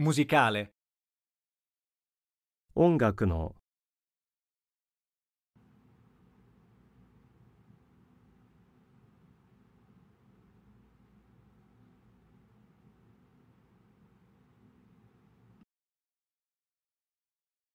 musicale. 音楽の